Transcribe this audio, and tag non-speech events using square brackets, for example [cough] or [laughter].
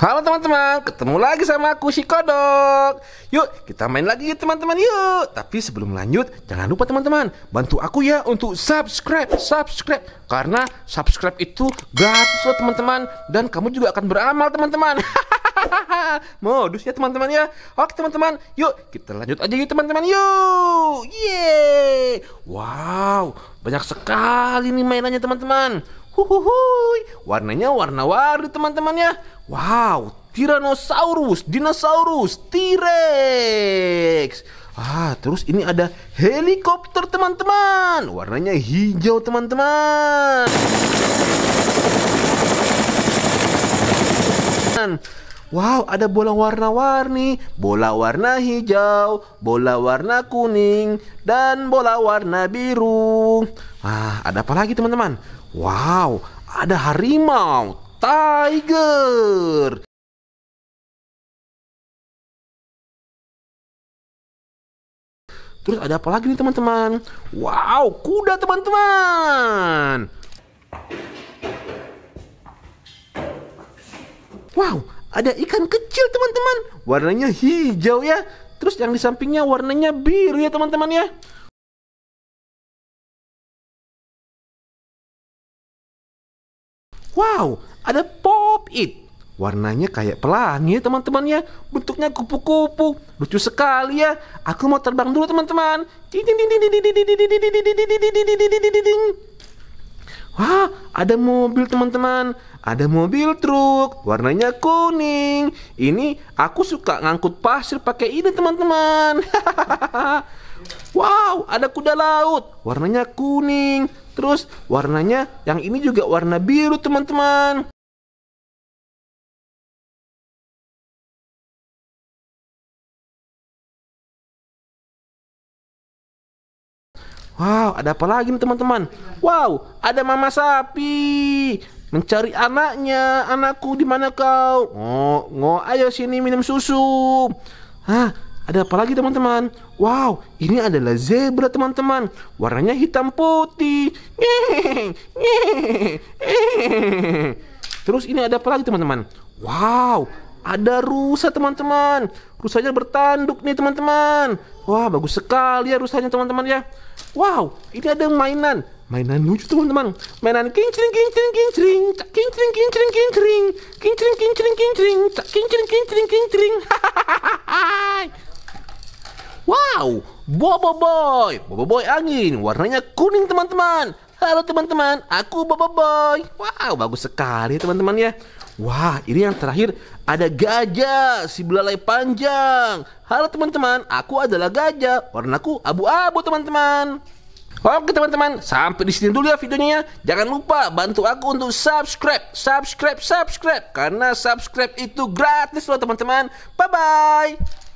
Halo teman-teman, ketemu lagi sama aku si Kodok. Yuk, kita main lagi teman-teman yuk. Tapi sebelum lanjut, jangan lupa teman-teman bantu aku ya untuk subscribe, subscribe karena subscribe itu gratis loh teman-teman dan kamu juga akan beramal teman-teman. [laughs] Modusnya teman-teman ya. Oke teman-teman, yuk kita lanjut aja yuk teman-teman yuk. Yeay. Wow, banyak sekali nih mainannya teman-teman. Huhuhui, warnanya warna-warni teman-temannya. Wow, Tyrannosaurus, dinosaurus, T-Rex. Ah, terus ini ada helikopter teman-teman. Warnanya hijau teman-teman. Wow, ada bola warna-warni, bola warna hijau, bola warna kuning, dan bola warna biru. Ah, ada apa lagi teman-teman? Wow, ada harimau, tiger. Terus ada apa lagi nih teman-teman? Wow, kuda teman-teman. Wow, ada ikan kecil teman-teman. Warnanya hijau ya. Terus yang di sampingnya warnanya biru ya teman-teman ya. Wow, ada pop it. Warnanya kayak pelangi teman-temannya. Bentuknya kupu-kupu. Lucu sekali ya. Aku mau terbang dulu teman-teman. Wah, ada mobil teman-teman. Ada mobil truk, warnanya kuning. Ini aku suka ngangkut pasir pakai ini teman-teman. wow, ada kuda laut, warnanya kuning. Terus warnanya yang ini juga warna biru teman-teman. Wow, ada apa lagi nih teman-teman? Wow, ada mama sapi mencari anaknya. Anakku di mana kau? Ngo, ngo, ayo sini minum susu. Hah, ada apa lagi teman-teman? Wow, ini adalah zebra teman-teman. Warnanya hitam putih. Terus ini ada apa lagi teman-teman? Wow, ada rusa teman-teman. Rusanya bertanduk nih teman-teman. Wah, bagus sekali ya rusanya teman-teman ya. Wow, ini ada mainan mainan lucu teman-teman mainan kincring kincring kincring kincring kincring kincring kincring kincring kincring kincring kincring kincring Wow, Bobo Boy. Bobo Boy angin, warnanya kuning teman-teman. Halo teman-teman, aku Bobo Boy. Wow, bagus sekali teman-teman ya. Wah, ini yang terakhir ada gajah, si belalai panjang. Halo teman-teman, aku adalah gajah. Warnaku abu-abu teman-teman. Oke teman-teman, sampai di sini dulu ya videonya. Ya. Jangan lupa bantu aku untuk subscribe, subscribe, subscribe. Karena subscribe itu gratis loh teman-teman. Bye-bye.